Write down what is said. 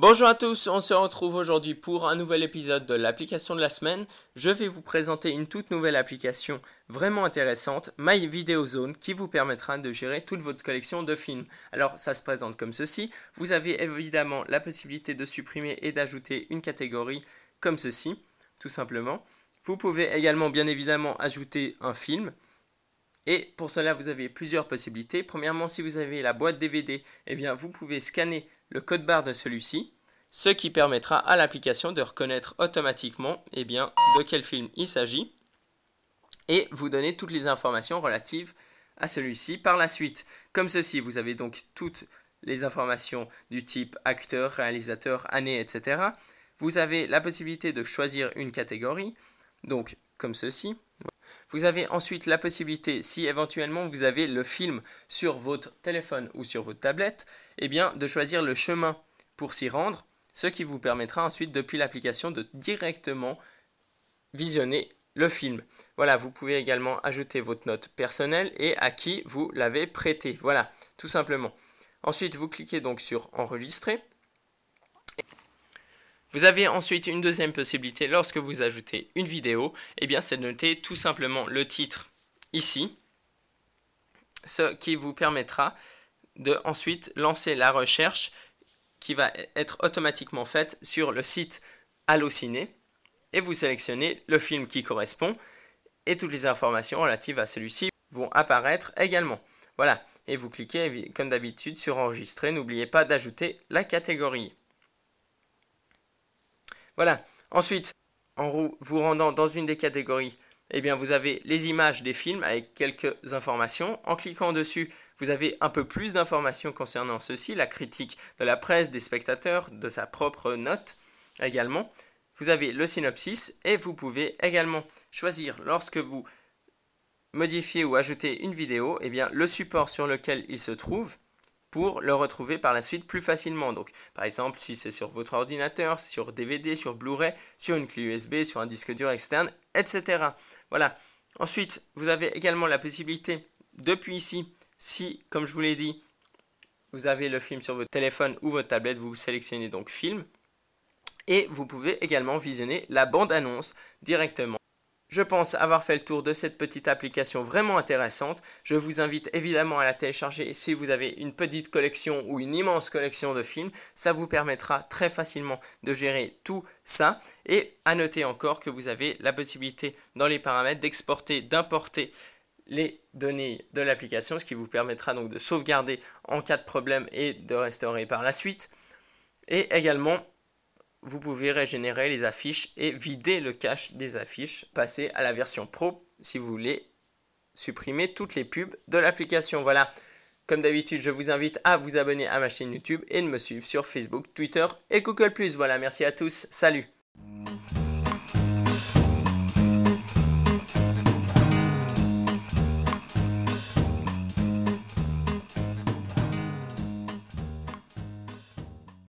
Bonjour à tous, on se retrouve aujourd'hui pour un nouvel épisode de l'application de la semaine. Je vais vous présenter une toute nouvelle application vraiment intéressante, My Video Zone, qui vous permettra de gérer toute votre collection de films. Alors ça se présente comme ceci, vous avez évidemment la possibilité de supprimer et d'ajouter une catégorie comme ceci, tout simplement. Vous pouvez également bien évidemment ajouter un film. Et pour cela, vous avez plusieurs possibilités. Premièrement, si vous avez la boîte DVD, eh bien, vous pouvez scanner le code barre de celui-ci, ce qui permettra à l'application de reconnaître automatiquement eh bien, de quel film il s'agit et vous donner toutes les informations relatives à celui-ci par la suite. Comme ceci, vous avez donc toutes les informations du type acteur, réalisateur, année, etc. Vous avez la possibilité de choisir une catégorie, donc comme ceci. Vous avez ensuite la possibilité, si éventuellement vous avez le film sur votre téléphone ou sur votre tablette, eh bien, de choisir le chemin pour s'y rendre, ce qui vous permettra ensuite, depuis l'application, de directement visionner le film. Voilà, vous pouvez également ajouter votre note personnelle et à qui vous l'avez prêté. Voilà, tout simplement. Ensuite, vous cliquez donc sur Enregistrer. Vous avez ensuite une deuxième possibilité lorsque vous ajoutez une vidéo, et eh bien c'est de noter tout simplement le titre ici, ce qui vous permettra de ensuite lancer la recherche qui va être automatiquement faite sur le site Allociné et vous sélectionnez le film qui correspond et toutes les informations relatives à celui-ci vont apparaître également. Voilà, et vous cliquez comme d'habitude sur enregistrer, n'oubliez pas d'ajouter la catégorie. Voilà. Ensuite, en vous rendant dans une des catégories, eh bien, vous avez les images des films avec quelques informations. En cliquant dessus, vous avez un peu plus d'informations concernant ceci, la critique de la presse, des spectateurs, de sa propre note également. Vous avez le synopsis et vous pouvez également choisir lorsque vous modifiez ou ajoutez une vidéo, eh bien, le support sur lequel il se trouve pour le retrouver par la suite plus facilement. Donc, par exemple, si c'est sur votre ordinateur, sur DVD, sur Blu-ray, sur une clé USB, sur un disque dur externe, etc. Voilà. Ensuite, vous avez également la possibilité, depuis ici, si, comme je vous l'ai dit, vous avez le film sur votre téléphone ou votre tablette, vous sélectionnez donc film. Et vous pouvez également visionner la bande-annonce directement je pense avoir fait le tour de cette petite application vraiment intéressante. Je vous invite évidemment à la télécharger si vous avez une petite collection ou une immense collection de films. Ça vous permettra très facilement de gérer tout ça. Et à noter encore que vous avez la possibilité dans les paramètres d'exporter, d'importer les données de l'application, ce qui vous permettra donc de sauvegarder en cas de problème et de restaurer par la suite. Et également vous pouvez régénérer les affiches et vider le cache des affiches, passer à la version pro si vous voulez supprimer toutes les pubs de l'application. Voilà, comme d'habitude, je vous invite à vous abonner à ma chaîne YouTube et de me suivre sur Facebook, Twitter et Google ⁇ Voilà, merci à tous, salut